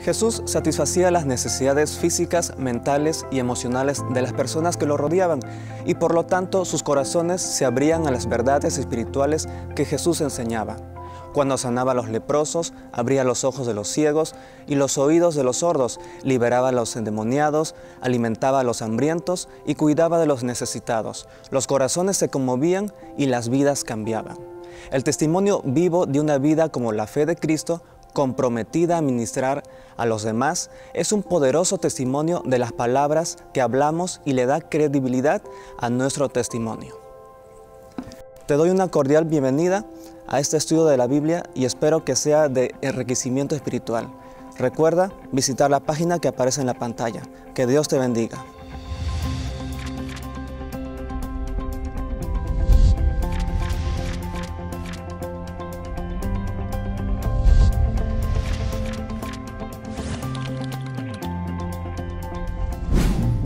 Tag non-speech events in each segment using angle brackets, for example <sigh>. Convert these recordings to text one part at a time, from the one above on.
Jesús satisfacía las necesidades físicas, mentales y emocionales de las personas que lo rodeaban y por lo tanto sus corazones se abrían a las verdades espirituales que Jesús enseñaba. Cuando sanaba a los leprosos, abría los ojos de los ciegos y los oídos de los sordos, liberaba a los endemoniados, alimentaba a los hambrientos y cuidaba de los necesitados. Los corazones se conmovían y las vidas cambiaban. El testimonio vivo de una vida como la fe de Cristo comprometida a ministrar a los demás, es un poderoso testimonio de las palabras que hablamos y le da credibilidad a nuestro testimonio. Te doy una cordial bienvenida a este estudio de la Biblia y espero que sea de enriquecimiento espiritual. Recuerda visitar la página que aparece en la pantalla. Que Dios te bendiga.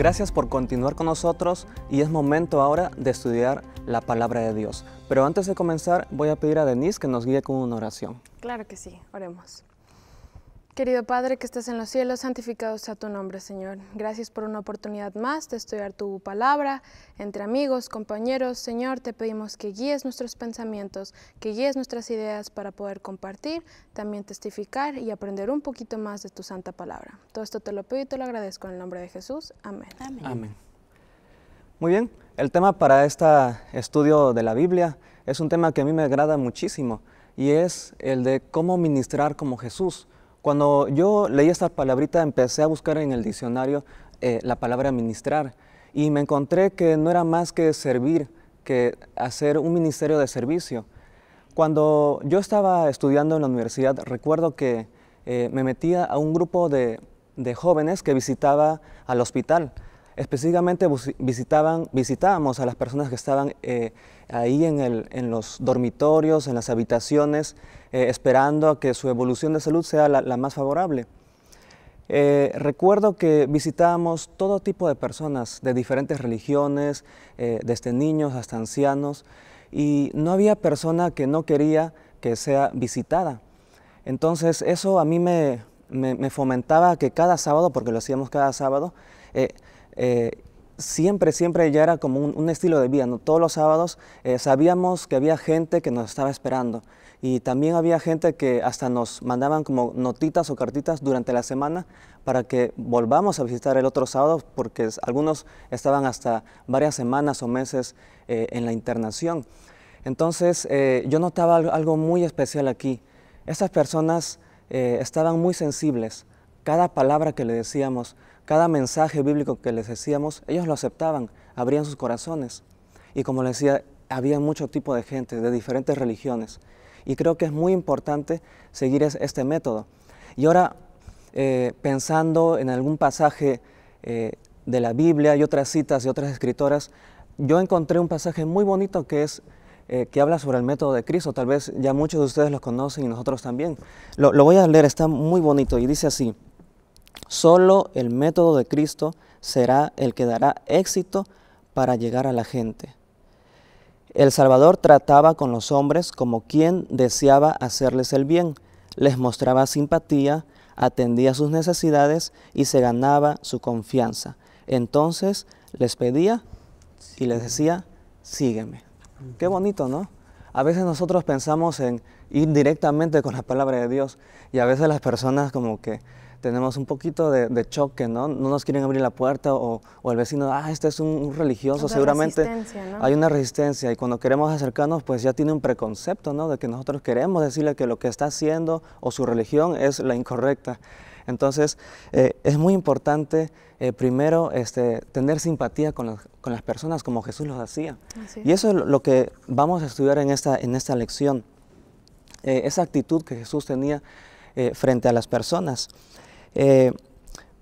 Gracias por continuar con nosotros y es momento ahora de estudiar la palabra de Dios. Pero antes de comenzar voy a pedir a Denise que nos guíe con una oración. Claro que sí, oremos. Querido Padre que estás en los cielos, santificado sea tu nombre, Señor. Gracias por una oportunidad más de estudiar tu palabra entre amigos, compañeros. Señor, te pedimos que guíes nuestros pensamientos, que guíes nuestras ideas para poder compartir, también testificar y aprender un poquito más de tu santa palabra. Todo esto te lo pido y te lo agradezco en el nombre de Jesús. Amén. Amén. Amén. Muy bien, el tema para este estudio de la Biblia es un tema que a mí me agrada muchísimo y es el de cómo ministrar como Jesús. Cuando yo leí esta palabrita empecé a buscar en el diccionario eh, la palabra ministrar y me encontré que no era más que servir, que hacer un ministerio de servicio. Cuando yo estaba estudiando en la universidad recuerdo que eh, me metía a un grupo de, de jóvenes que visitaba al hospital Específicamente visitaban, visitábamos a las personas que estaban eh, ahí en, los dormitorios, en las habitaciones, eh, esperando a que su evolución de salud sea la, más favorable. Eh, recuerdo que visitábamos todo tipo de personas de diferentes religiones, desde niños hasta ancianos, y no había persona que no quería que sea visitada. Entonces eso a mí me, fomentaba que cada sábado, porque lo hacíamos cada sábado, eh, siempre, siempre ya era como un, estilo de vida. Todos los sábados eh, sabíamos que había gente que nos estaba esperando y también había gente que hasta nos mandaban como notitas o cartitas durante la semana para que volvamos a visitar el otro sábado porque algunos estaban hasta varias semanas o meses eh, en la internación. Entonces yo notaba algo muy especial aquí. Estas personas estaban muy sensibles. Cada palabra que le decíamos, cada mensaje bíblico que les decíamos, ellos lo aceptaban, abrían sus corazones. Y como les decía, había mucho tipo de gente, de diferentes religiones. Y creo que es muy importante seguir este método. Y ahora, eh, pensando en algún pasaje eh, de la Biblia y otras citas de otras escritoras, yo encontré un pasaje muy bonito que es eh, que habla sobre el método de Cristo. Tal vez ya muchos de ustedes lo conocen y nosotros también. lo voy a leer, está muy bonito y dice así. Solo el método de Cristo será el que dará éxito para llegar a la gente. El Salvador trataba con los hombres como quien deseaba hacerles el bien, les mostraba simpatía, atendía sus necesidades y se ganaba su confianza. Entonces les pedía y les decía, sígueme. Qué bonito, ¿no? A veces nosotros pensamos en ir directamente con la palabra de Dios y a veces las personas como que tenemos un poquito de, choque, ¿no? No nos quieren abrir la puerta o, el vecino, ah, este es un, religioso, seguramente hay una resistencia y cuando queremos acercarnos, pues ya tiene un preconcepto, ¿no? De que nosotros queremos decirle que lo que está haciendo o su religión es la incorrecta. Entonces, eh, es muy importante eh, primero este, tener simpatía con, las personas como Jesús los hacía. Y eso es lo que vamos a estudiar en esta, en esta lección. Eh, esa actitud que Jesús tenía frente a las personas. Eh,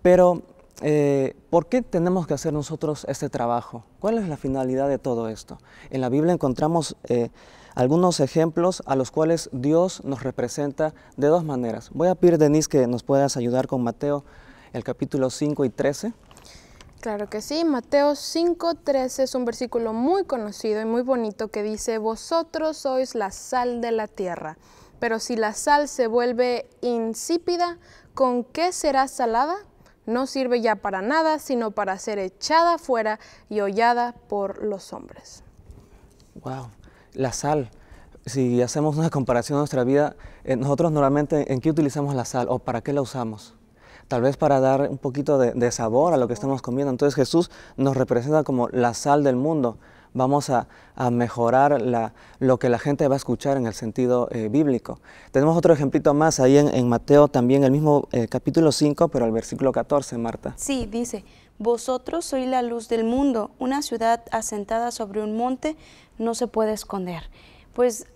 pero, eh, ¿por qué tenemos que hacer nosotros este trabajo? ¿Cuál es la finalidad de todo esto? En la Biblia encontramos eh, algunos ejemplos a los cuales Dios nos representa de dos maneras. Voy a pedir, Denise, que nos puedas ayudar con Mateo, el capítulo 5 y 13. Claro que sí, Mateo 13 es un versículo muy conocido y muy bonito que dice, vosotros sois la sal de la tierra, pero si la sal se vuelve insípida, ¿con qué será salada? No sirve ya para nada, sino para ser echada fuera y hollada por los hombres. Wow, la sal. Si hacemos una comparación de nuestra vida, eh, nosotros normalmente, ¿en qué utilizamos la sal o para qué la usamos? tal vez para dar un poquito de, sabor a lo que estamos comiendo. Entonces Jesús nos representa como la sal del mundo vamos a, a mejorar la, lo que la gente va a escuchar en el sentido eh, bíblico. Tenemos otro ejemplito más ahí en, en Mateo también, el mismo eh, capítulo 5, pero el versículo 14, Marta. Sí, dice, vosotros sois la luz del mundo, una ciudad asentada sobre un monte no se puede esconder. Pues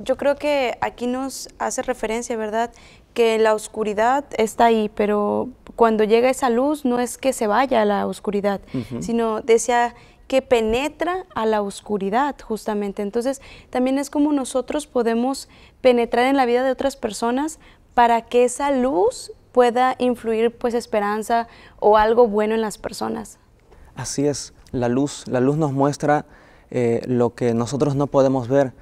yo creo que aquí nos hace referencia, ¿verdad? Que la oscuridad está ahí, pero cuando llega esa luz no es que se vaya a la oscuridad, sino decía que penetra a la oscuridad justamente. Entonces también es como nosotros podemos penetrar en la vida de otras personas para que esa luz pueda influir pues esperanza o algo bueno en las personas. Así es, la luz, la luz nos muestra eh, lo que nosotros no podemos ver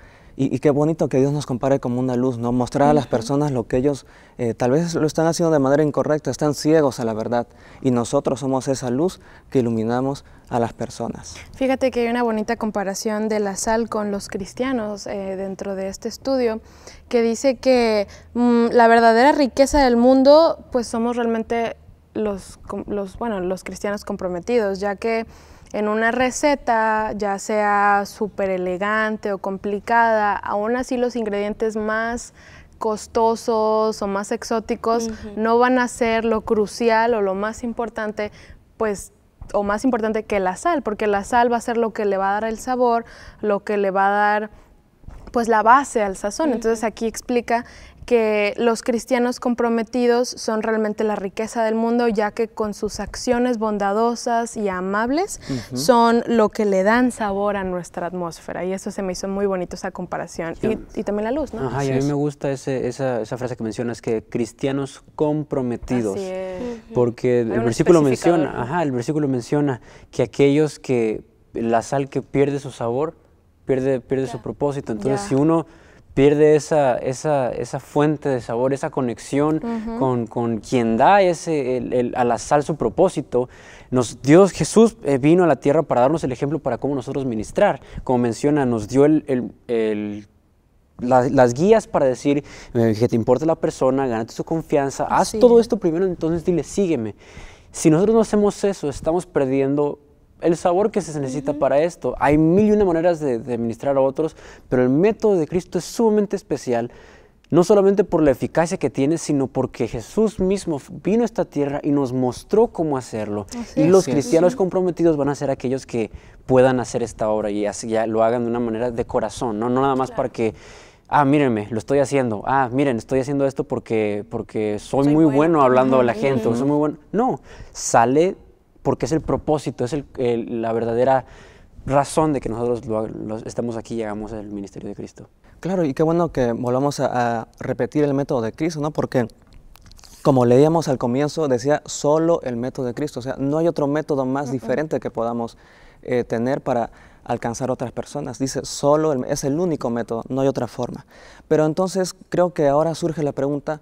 y, qué bonito que Dios nos compare como una luz, ¿no? Mostrar a las personas lo que ellos eh, tal vez lo están haciendo de manera incorrecta, están ciegos a la verdad. Y nosotros somos esa luz que iluminamos a las personas. Fíjate que hay una bonita comparación de la sal con los cristianos eh, dentro de este estudio, que dice que mm, la verdadera riqueza del mundo, pues somos realmente los, los, bueno, los cristianos comprometidos, ya que en una receta, ya sea súper elegante o complicada, aún así los ingredientes más costosos o más exóticos no van a ser lo crucial o lo más importante, pues o más importante que la sal, porque la sal va a ser lo que le va a dar el sabor, lo que le va a dar pues la base al sazón. Entonces aquí explica que los cristianos comprometidos son realmente la riqueza del mundo, ya que con sus acciones bondadosas y amables son lo que le dan sabor a nuestra atmósfera. Y eso se me hizo muy bonito esa comparación. Y, también la luz, ¿no? Ajá, y a mí me gusta esa, frase que mencionas, que cristianos comprometidos. Porque el versículo menciona, ajá, el versículo menciona que aquellos que la sal que pierde su sabor, pierde, pierde su propósito. Entonces, si uno pierde esa, esa, fuente de sabor, esa conexión con, quien da ese, a la sal su propósito. Nos, Dios Jesús eh, vino a la tierra para darnos el ejemplo para cómo nosotros ministrar. Como menciona, nos dio las, guías para decir eh, que te importa la persona, gánate su confianza, haz todo esto primero, entonces dile, sígueme. Si nosotros no hacemos eso, estamos perdiendo el sabor que se necesita para esto. Hay mil y una maneras de, de ministrar a otros, pero el método de Cristo es sumamente especial no solamente por la eficacia que tiene, sino porque Jesús mismo vino a esta tierra y nos mostró cómo hacerlo. y los cristianos comprometidos van a ser aquellos que puedan hacer esta obra y así ya lo hagan de una manera de corazón, no, nada más para que, ah, mírenme, lo estoy haciendo, ah, miren, estoy haciendo esto porque, porque soy, muy bueno, hablando a la gente, soy muy bueno. No, sale porque es el propósito, es la verdadera razón de que nosotros estamos aquí y llegamos al ministerio de Cristo. Claro, y qué bueno que volvamos a, repetir el método de Cristo, ¿no? Porque como leíamos al comienzo, decía solo el método de Cristo, o sea, no hay otro método más diferente que podamos eh, tener para alcanzar otras personas. Dice, solo es el único método, no hay otra forma. Pero entonces creo que ahora surge la pregunta,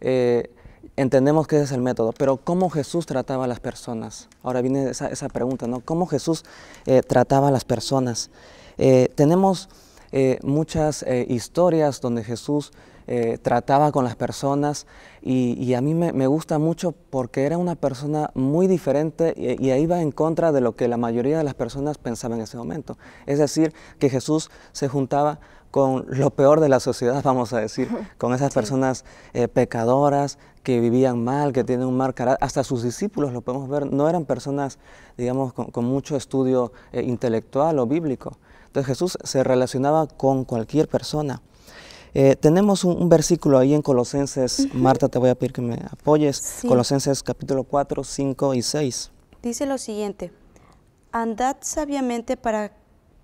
eh, entendemos que ese es el método, pero ¿cómo Jesús trataba a las personas? Ahora viene esa, pregunta, ¿no? ¿Cómo Jesús eh, trataba a las personas? Eh, tenemos eh, muchas historias donde Jesús trataba con las personas y, a mí me, gusta mucho porque era una persona muy diferente y, y, ahí va en contra de lo que la mayoría de las personas pensaban en ese momento. Es decir, que Jesús se juntaba con lo peor de la sociedad, <laughs> vamos a decir, con esas personas pecadoras, que vivían mal, que tienen un mal carácter, hasta sus discípulos lo podemos ver, no eran personas, digamos, con, mucho estudio eh, intelectual o bíblico. Entonces Jesús se relacionaba con cualquier persona. Eh, tenemos un, versículo ahí en Colosenses, Marta, te voy a pedir que me apoyes, Colosenses capítulo 4, 5 y 6. Dice lo siguiente, andad sabiamente para,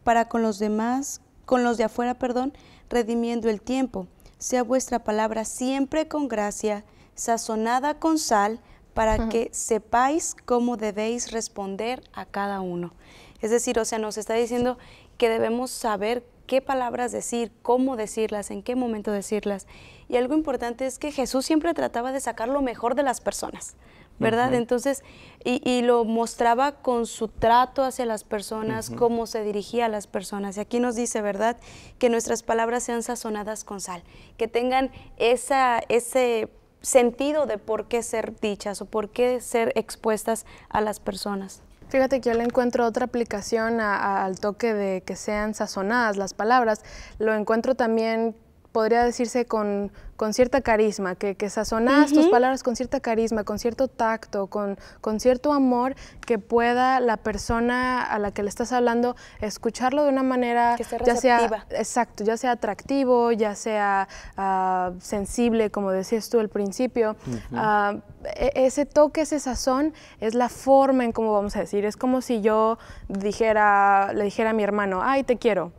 para con los demás, con los de afuera, perdón, redimiendo el tiempo. Sea vuestra palabra siempre con gracia, sazonada con sal, para que sepáis cómo debéis responder a cada uno. Es decir, o sea, nos está diciendo que debemos saber qué palabras decir, cómo decirlas, en qué momento decirlas. Y algo importante es que Jesús siempre trataba de sacar lo mejor de las personas, ¿verdad? Entonces, y, lo mostraba con su trato hacia las personas, cómo se dirigía a las personas. Y aquí nos dice, ¿verdad? Que nuestras palabras sean sazonadas con sal, que tengan esa, ese sentido de por qué ser dichas o por qué ser expuestas a las personas. Fíjate que yo le encuentro otra aplicación al toque de que sean sazonadas las palabras. Lo encuentro también podría decirse con, cierta carisma, que, que sazonas tus palabras con cierta carisma, con cierto tacto, con, cierto amor que pueda la persona a la que le estás hablando escucharlo de una manera ya sea exacto, ya sea atractivo, ya sea ah, sensible, como decías tú al principio. Ah, e, ese toque, ese sazón es la forma en cómo vamos a decir, es como si yo dijera, le dijera a mi hermano, "Ay, te quiero."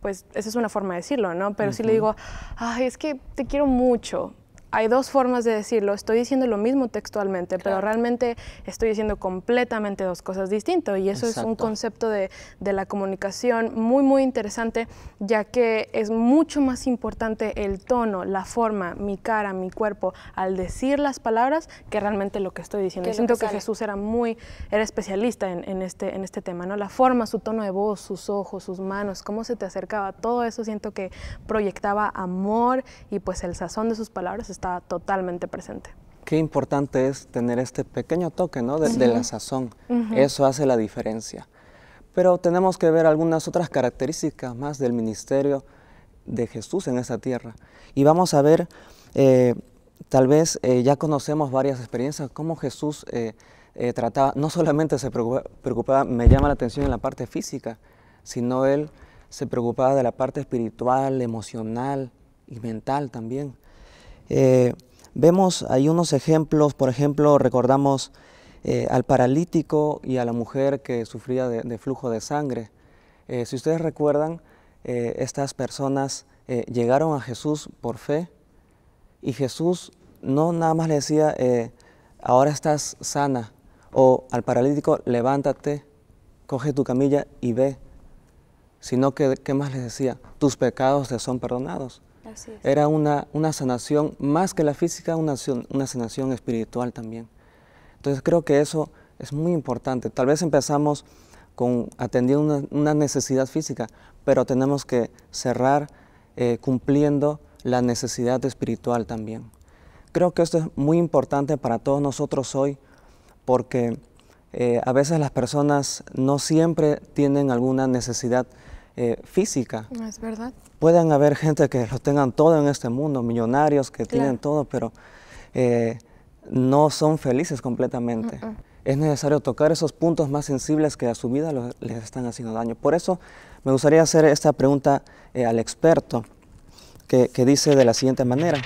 pues esa es una forma de decirlo, ¿no? Pero si le digo, ay, es que te quiero mucho, hay dos formas de decirlo. Estoy diciendo lo mismo textualmente, pero realmente estoy diciendo completamente dos cosas distintas. Y eso es un concepto de, de, la comunicación muy, muy interesante, ya que es mucho más importante el tono, la forma, mi cara, mi cuerpo, al decir las palabras, que realmente lo que estoy diciendo. siento que, Jesús era muy, era especialista en, en, este, en este tema, ¿no? La forma, su tono de voz, sus ojos, sus manos, cómo se te acercaba, todo eso siento que proyectaba amor y pues el sazón de sus palabras está totalmente presente. Qué importante es tener este pequeño toque ¿no? de, la sazón. Eso hace la diferencia. Pero tenemos que ver algunas otras características más del ministerio de Jesús en esa tierra. Y vamos a ver, eh, tal vez eh, ya conocemos varias experiencias, cómo Jesús eh, trataba, no solamente se preocupaba, me llama la atención en la parte física, sino él se preocupaba de la parte espiritual, emocional y mental también. Eh, vemos hay unos ejemplos, por ejemplo, recordamos eh, al paralítico y a la mujer que sufría de, flujo de sangre. Eh, si ustedes recuerdan, estas personas llegaron a Jesús por fe y Jesús no nada más le decía, ahora estás sana, o al paralítico, levántate, coge tu camilla y ve, sino que, ¿qué más les decía? Tus pecados te son perdonados. Era una, sanación, más que la física, una, sanación espiritual también. Entonces creo que eso es muy importante. Tal vez empezamos con atendiendo una, necesidad física, pero tenemos que cerrar eh, cumpliendo la necesidad espiritual también. Creo que esto es muy importante para todos nosotros hoy porque eh, a veces las personas no siempre tienen alguna necesidad eh, física. Es verdad. Pueden haber gente que lo tengan todo en este mundo, millonarios que tienen todo, pero eh, no son felices completamente. Es necesario tocar esos puntos más sensibles que a su vida les están haciendo daño. Por eso me gustaría hacer esta pregunta eh, al experto, que, que dice de la siguiente manera,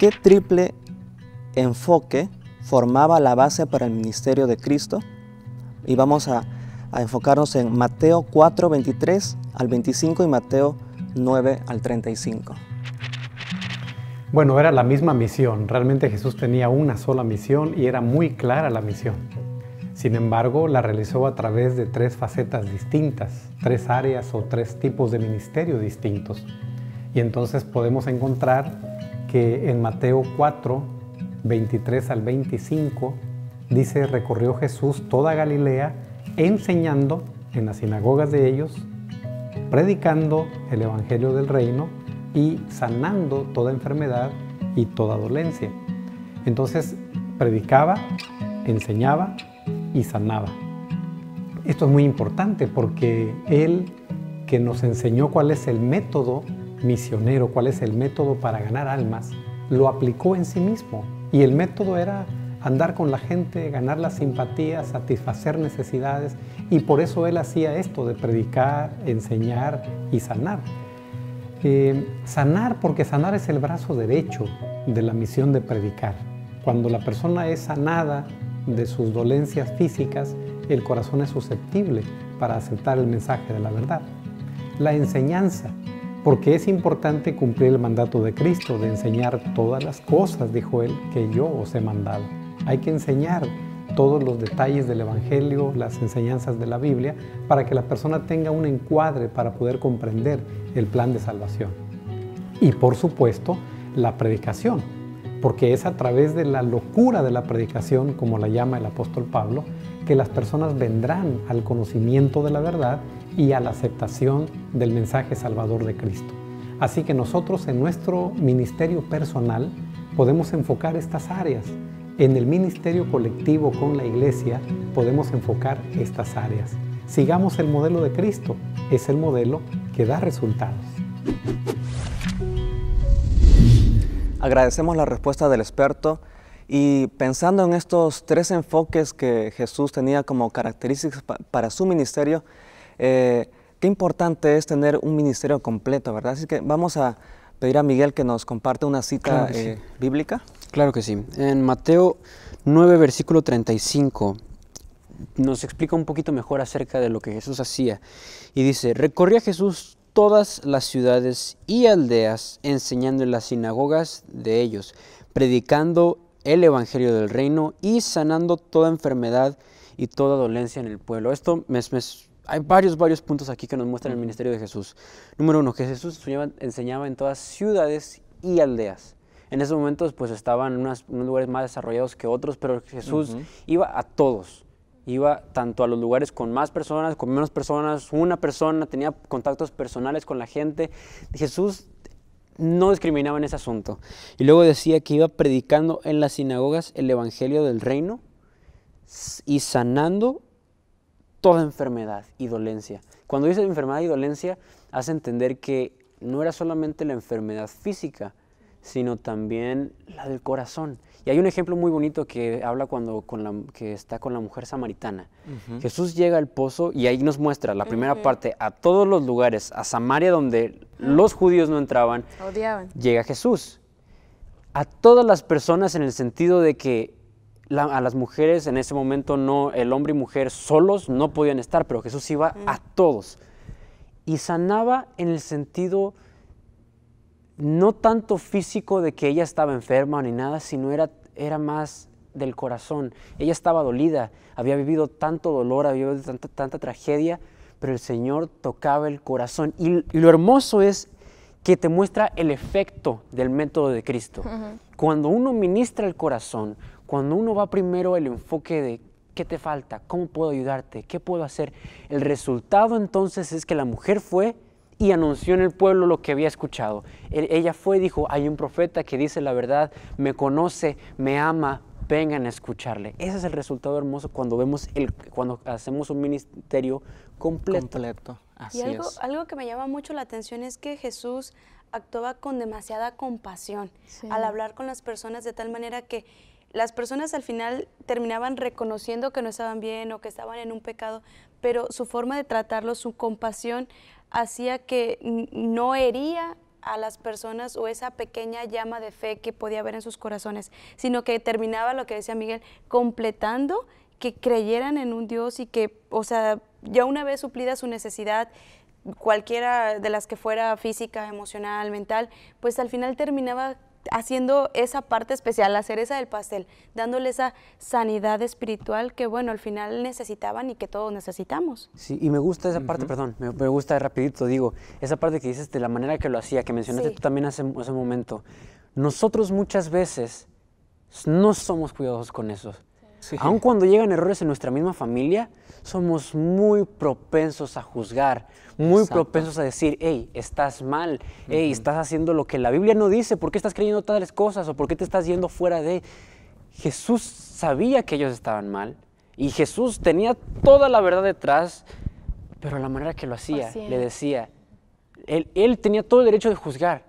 ¿qué triple enfoque formaba la base para el ministerio de Cristo? Y vamos a a enfocarnos en Mateo 4, 23 al 25 y Mateo 9 al 35. Bueno, era la misma misión. Realmente Jesús tenía una sola misión y era muy clara la misión. Sin embargo, la realizó a través de tres facetas distintas, tres áreas o tres tipos de ministerio distintos. Y entonces podemos encontrar que en Mateo 4, 23 al 25, dice, recorrió Jesús toda Galilea, enseñando en las sinagogas de ellos, predicando el Evangelio del Reino y sanando toda enfermedad y toda dolencia. Entonces, predicaba, enseñaba y sanaba. Esto es muy importante porque él que nos enseñó cuál es el método misionero, cuál es el método para ganar almas, lo aplicó en sí mismo. Y el método era andar con la gente, ganar la simpatía, satisfacer necesidades y por eso él hacía esto de predicar, enseñar y sanar. Eh, sanar porque sanar es el brazo derecho de la misión de predicar. Cuando la persona es sanada de sus dolencias físicas, el corazón es susceptible para aceptar el mensaje de la verdad. La enseñanza, porque es importante cumplir el mandato de Cristo de enseñar todas las cosas, dijo él, que yo os he mandado. Hay que enseñar todos los detalles del Evangelio, las enseñanzas de la Biblia, para que la persona tenga un encuadre para poder comprender el plan de salvación. Y por supuesto, la predicación, porque es a través de la locura de la predicación, como la llama el apóstol Pablo, que las personas vendrán al conocimiento de la verdad y a la aceptación del mensaje salvador de Cristo. Así que nosotros en nuestro ministerio personal podemos enfocar estas áreas en el ministerio colectivo con la iglesia podemos enfocar estas áreas. Sigamos el modelo de Cristo, es el modelo que da resultados. Agradecemos la respuesta del experto y pensando en estos tres enfoques que Jesús tenía como características para su ministerio, eh, qué importante es tener un ministerio completo, ¿verdad? Así que vamos a pedir a Miguel que nos comparte una cita eh, bíblica. Claro que sí. En Mateo 9, versículo 35, nos explica un poquito mejor acerca de lo que Jesús hacía. Y dice, recorría Jesús todas las ciudades y aldeas, enseñando en las sinagogas de ellos, predicando el Evangelio del Reino y sanando toda enfermedad y toda dolencia en el pueblo. Esto hay varios, varios puntos aquí que nos muestran el ministerio de Jesús. Número uno, que Jesús enseñaba en todas ciudades y aldeas. En esos momentos pues estaban unos lugares más desarrollados que otros, pero Jesús iba a todos. Iba tanto a los lugares con más personas, con menos personas, una persona, tenía contactos personales con la gente. Jesús no discriminaba en ese asunto. Y luego decía que iba predicando en las sinagogas el Evangelio del Reino y sanando toda enfermedad y dolencia. Cuando dice enfermedad y dolencia, hace entender que no era solamente la enfermedad física, sino también la del corazón. Y hay un ejemplo muy bonito que habla cuando que está con la mujer samaritana. Jesús llega al pozo y ahí nos muestra la primera parte a todos los lugares, a Samaria donde los judíos no entraban. Llega Jesús. A todas las personas en el sentido de que a las mujeres en ese momento no, el hombre y mujer solos no podían estar, pero Jesús iba a todos. Y sanaba en el sentido no tanto físico de que ella estaba enferma ni nada, sino era, era más del corazón. Ella estaba dolida, había vivido tanto dolor, había vivido tanta, tanta tragedia, pero el Señor tocaba el corazón. Y, lo hermoso es que te muestra el efecto del método de Cristo. Cuando uno ministra el corazón, cuando uno va primero el enfoque de qué te falta, cómo puedo ayudarte, qué puedo hacer, el resultado entonces es que la mujer fue y anunció en el pueblo lo que había escuchado. E-, ella fue y dijo, hay un profeta que dice la verdad, me conoce, me ama, vengan a escucharle. Ese es el resultado hermoso cuando vemos el, cuando hacemos un ministerio completo. y algo, que me llama mucho la atención es que Jesús actuaba con demasiada compasión al hablar con las personas de tal manera que las personas al final terminaban reconociendo que no estaban bien o que estaban en un pecado, pero su forma de tratarlo, su compasión, hacía que no hería a las personas o esa pequeña llama de fe que podía haber en sus corazones, sino que terminaba lo que decía Miguel, completando que creyeran en un Dios y que, o sea, ya una vez suplida su necesidad, cualquiera de las que fuera física, emocional, mental, pues al final terminaba haciendo esa parte especial, la cereza del pastel, dándole esa sanidad espiritual que, bueno, al final necesitaban y que todos necesitamos. Sí, y me gusta esa parte, perdón, me, gusta rapidito, digo, esa parte que dices de la manera que lo hacía, que mencionaste tú también hace, hace un momento. Nosotros muchas veces no somos cuidadosos con eso. Aun cuando llegan errores en nuestra misma familia, somos muy propensos a juzgar, muy propensos a decir, hey, estás mal, hey, estás haciendo lo que la Biblia no dice, ¿por qué estás creyendo tales cosas o por qué te estás yendo fuera de... Jesús sabía que ellos estaban mal y Jesús tenía toda la verdad detrás, pero la manera que lo hacía, le decía, él, tenía todo el derecho de juzgar,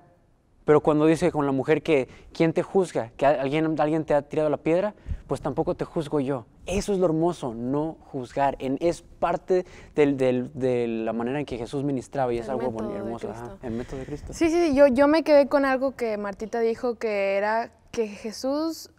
pero cuando dice con la mujer que, ¿quién te juzga? ¿Que alguien, alguien te ha tirado la piedra? pues tampoco te juzgo yo. Eso es lo hermoso, no juzgar. En, es parte del, de la manera en que Jesús ministraba y es algo muy hermoso. Ajá, el método de Cristo. Sí, sí, yo, yo me quedé con algo que Martita dijo, que era que Jesús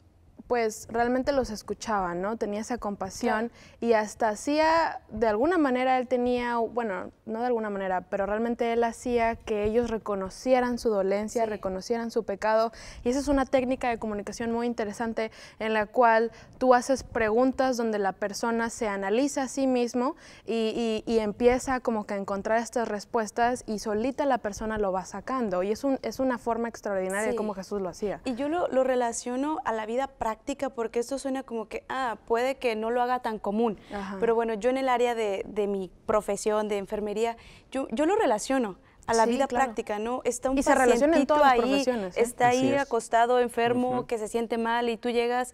pues realmente los escuchaba, ¿no? Tenía esa compasión y hasta hacía, de alguna manera él tenía, bueno, no de alguna manera, pero realmente él hacía que ellos reconocieran su dolencia, reconocieran su pecado. Y esa es una técnica de comunicación muy interesante en la cual tú haces preguntas donde la persona se analiza a sí mismo y, empieza como que a encontrar estas respuestas y solita la persona lo va sacando. Y es, una forma extraordinaria como de Jesús lo hacía. Y yo lo relaciono a la vida práctica porque esto suena como que, ah, puede que no lo haga tan común. Pero bueno, yo en el área de, mi profesión de enfermería, yo, yo lo relaciono a la vida práctica, ¿no? Está un y pacientito en ahí, ¿eh? está ahí acostado, enfermo, que se siente mal y tú llegas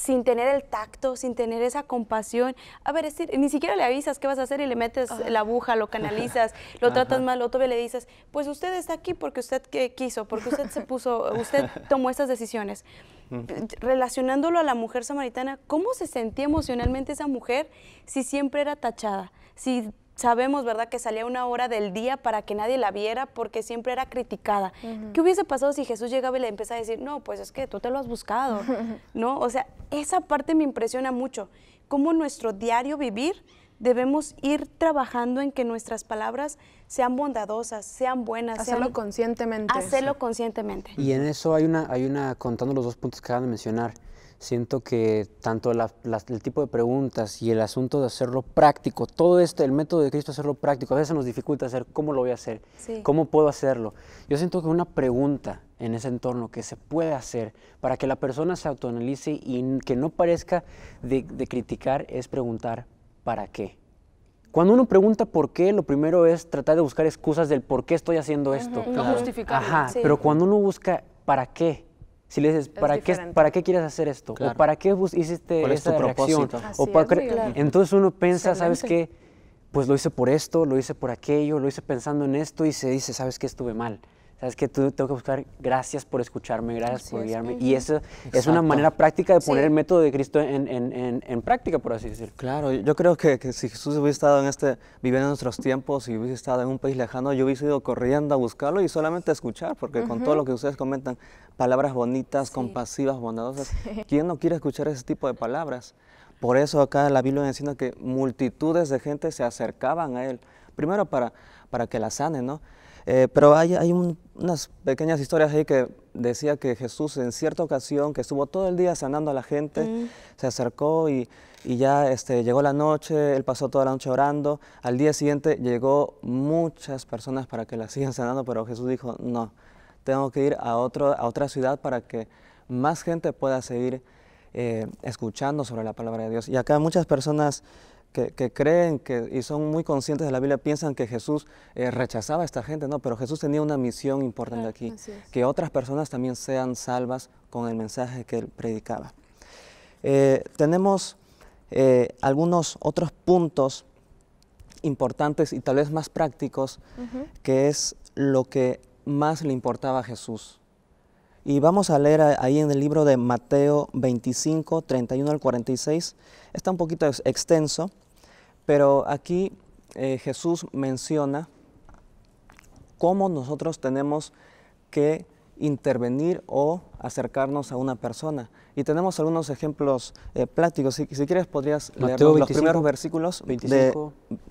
sin tener el tacto, sin tener esa compasión. A ver, ni siquiera le avisas qué vas a hacer y le metes ah. la aguja, lo canalizas, <laughs> lo tratas mal, o todavía le dices, pues usted está aquí porque usted quiso, porque usted se puso, <laughs> usted tomó estas decisiones. Mm. Relacionándolo a la mujer samaritana, ¿cómo se sentía emocionalmente esa mujer si siempre era tachada? Si sabemos, ¿verdad?, que salía una hora del día para que nadie la viera porque siempre era criticada. ¿Qué hubiese pasado si Jesús llegaba y le empezaba a decir, no, pues es que tú te lo has buscado, <laughs> ¿no? O sea, esa parte me impresiona mucho, cómo nuestro diario vivir debemos ir trabajando en que nuestras palabras sean bondadosas, sean buenas. Hacerlo conscientemente. Hacerlo conscientemente. Y en eso hay una, hay una, contando los dos puntos que acaban de mencionar, siento que tanto el tipo de preguntas y el asunto de hacerlo práctico, todo esto, el método de Cristo hacerlo práctico, a veces nos dificulta hacer cómo lo voy a hacer, cómo puedo hacerlo. Yo siento que una pregunta en ese entorno que se puede hacer para que la persona se autoanalice y que no parezca de, criticar es preguntar ¿para qué? Cuando uno pregunta por qué, lo primero es tratar de buscar excusas del por qué estoy haciendo esto. No justificar. Ajá, pero cuando uno busca para qué, si le dices, ¿para, qué, ¿para qué quieres hacer esto? ¿O para qué hiciste esta O Entonces uno piensa, ¿sabes qué? Pues lo hice por esto, lo hice por aquello, lo hice pensando en esto y se dice, ¿sabes qué? Estuve mal sabes que tú tengo que buscar gracias por escucharme, gracias por guiarme. Y eso es una manera práctica de poner el método de Cristo en, en, en, en, práctica, por así decirlo. Claro, yo creo que, si Jesús hubiese estado en este, viviendo en nuestros tiempos y si hubiese estado en un país lejano, yo hubiese ido corriendo a buscarlo y solamente a escuchar, porque con todo lo que ustedes comentan, palabras bonitas, compasivas, bondadosas, ¿quién no quiere escuchar ese tipo de palabras? Por eso acá la Biblia enseña que multitudes de gente se acercaban a él, primero para, para que la sane, ¿no? Eh, pero hay, unas pequeñas historias ahí que decía que Jesús en cierta ocasión, que estuvo todo el día sanando a la gente, mm. se acercó y, ya este, llegó la noche, él pasó toda la noche orando, al día siguiente llegó muchas personas para que la <laughs> sigan sanando, pero Jesús dijo, no, tengo que ir a, otro, a otra ciudad para que más gente pueda seguir eh, escuchando sobre la palabra de Dios. Y acá muchas personas que, creen que, y son muy conscientes de la Biblia piensan que Jesús eh, rechazaba a esta gente, no, pero Jesús tenía una misión importante ah, aquí, que otras personas también sean salvas con el mensaje que él predicaba. Eh, tenemos eh, algunos otros puntos importantes y tal vez más prácticos, que es lo que más le importaba a Jesús. Y vamos a leer ahí en el libro de Mateo 25, 31 al 46. Está un poquito extenso, pero aquí eh, Jesús menciona cómo nosotros tenemos que intervenir o acercarnos a una persona. Y tenemos algunos ejemplos eh, pláticos. Si, quieres, podrías leer los primeros versículos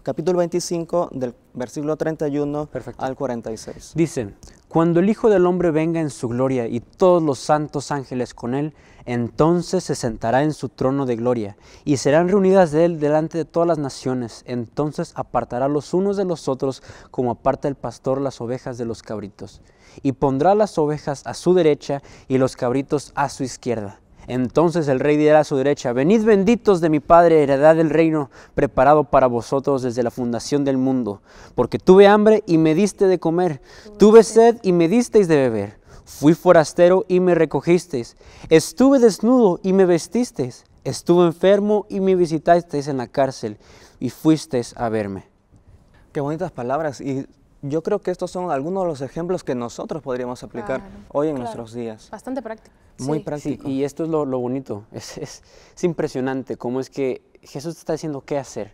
capítulo 25, del versículo 31 al 46. Dicen... Cuando el Hijo del Hombre venga en su gloria y todos los santos ángeles con él, entonces se sentará en su trono de gloria y serán reunidas de él delante de todas las naciones. Entonces apartará los unos de los otros como aparta el pastor las ovejas de los cabritos. Y pondrá las ovejas a su derecha y los cabritos a su izquierda. Entonces el rey dirá a su derecha, venid benditos de mi Padre, heredad del reino preparado para vosotros desde la fundación del mundo, porque tuve hambre y me diste de comer, tuve sed y me disteis de beber, fui forastero y me recogisteis, estuve desnudo y me vestisteis, estuve enfermo y me visitasteis en la cárcel y fuisteis a verme. Qué bonitas palabras y yo creo que estos son algunos de los ejemplos que nosotros podríamos aplicar hoy en nuestros días. Bastante práctico. Muy práctico. y esto es lo, bonito. es, es, impresionante cómo es que Jesús te está diciendo qué hacer,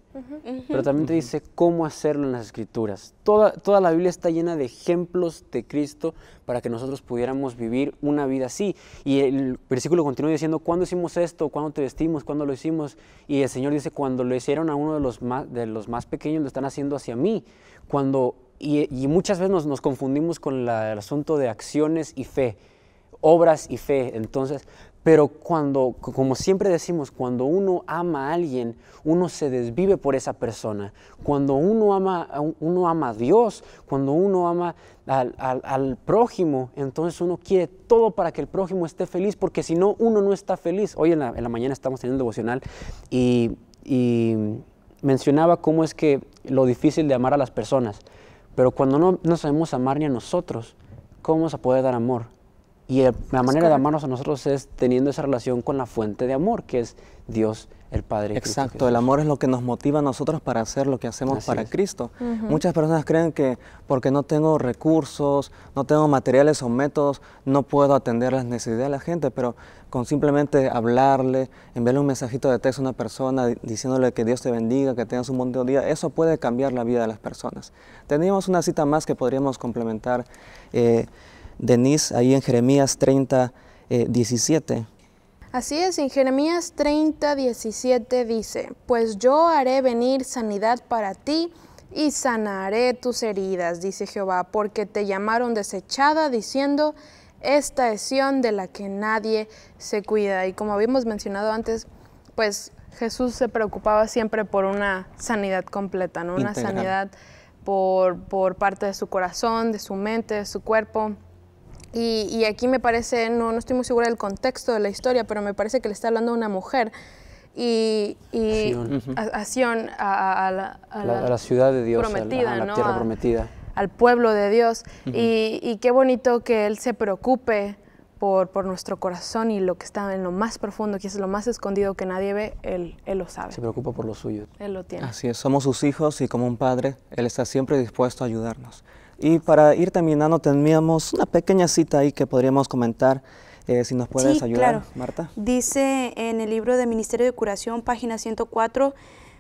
pero también te dice cómo hacerlo en las escrituras. Toda, toda la Biblia está llena de ejemplos de Cristo para que nosotros pudiéramos vivir una vida así. Y el versículo continúa diciendo, ¿cuándo hicimos esto? ¿Cuándo te vestimos? ¿Cuándo lo hicimos? Y el Señor dice, cuando lo hicieron a uno de los más, de los más pequeños, lo están haciendo hacia mí. Cuando, y, muchas veces nos, confundimos con el asunto de acciones y fe obras y fe. Entonces, pero cuando, como siempre decimos, cuando uno ama a alguien, uno se desvive por esa persona. Cuando uno ama, uno ama a Dios, cuando uno ama al, prójimo, entonces uno quiere todo para que el prójimo esté feliz, porque si no, uno no está feliz. Hoy en la, mañana estamos teniendo devocional y, mencionaba cómo es que lo difícil de amar a las personas. Pero cuando no sabemos amar ni a nosotros, ¿cómo vamos a poder dar amor? Y la manera de amarnos a nosotros es teniendo esa relación con la fuente de amor, que es Dios el Padre. Exacto, el amor es lo que nos motiva a nosotros para hacer lo que hacemos para Cristo. Muchas personas creen que porque no tengo recursos, no tengo materiales o métodos, no puedo atender las necesidades de la gente, pero con simplemente hablarle, enviarle un mensajito de texto a una persona diciéndole que Dios te bendiga, que tengas un buen día, eso puede cambiar la vida de las personas. Teníamos una cita más que podríamos complementar. Eh, Denise ahí en Jeremías 30, 17. Eh, Así es, en Jeremías 30, 17 dice, pues yo haré venir sanidad para ti y sanaré tus heridas, dice Jehová, porque te llamaron desechada diciendo, esta es de la que nadie se cuida. Y como habíamos mencionado antes, pues Jesús se preocupaba siempre por una sanidad completa, ¿no? Una sanidad por, por parte de su corazón, de su mente, de su cuerpo. Y, aquí me parece, no, no estoy muy segura del contexto de la historia, pero me parece que le está hablando a una mujer y, y A, a, la, ciudad de Dios, prometida, a la, tierra prometida. al pueblo de Dios. y, qué bonito que Él se preocupe por, por, nuestro corazón y lo que está en lo más profundo, que es lo más escondido que nadie ve, Él, él lo sabe. Se preocupa por lo suyo. Él lo tiene. Así es, somos sus hijos y como un padre, Él está siempre dispuesto a ayudarnos. Y para ir terminando, teníamos una pequeña cita ahí que podríamos comentar. Eh, si nos puedes ayudar, Marta. Dice en el libro de Ministerio de Curación, página 104,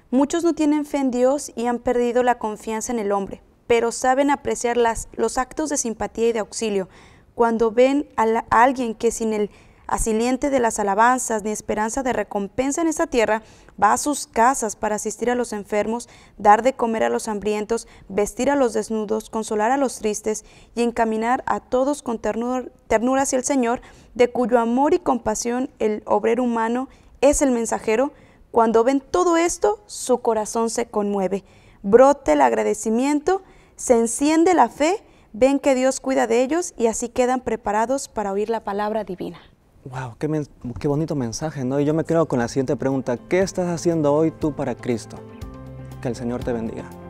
muchos no tienen fe en Dios y han perdido la confianza en el hombre, pero saben apreciar las, los actos de simpatía y de auxilio. Cuando ven a alguien que sin el asiliente de las alabanzas ni esperanza de recompensa en esta tierra, va a sus casas para asistir a los enfermos, dar de comer a los hambrientos, vestir a los desnudos, consolar a los tristes y encaminar a todos con ternura, hacia el Señor, de cuyo amor y compasión el obrero humano es el mensajero. Cuando ven todo esto, su corazón se conmueve. Brote el agradecimiento, se enciende la fe, ven que Dios cuida de ellos y así quedan preparados para oír la palabra divina. Wow, qué, bonito mensaje, ¿no? Y yo me quedo con la siguiente pregunta. ¿Qué estás haciendo hoy tú para Cristo? Que el Señor te bendiga.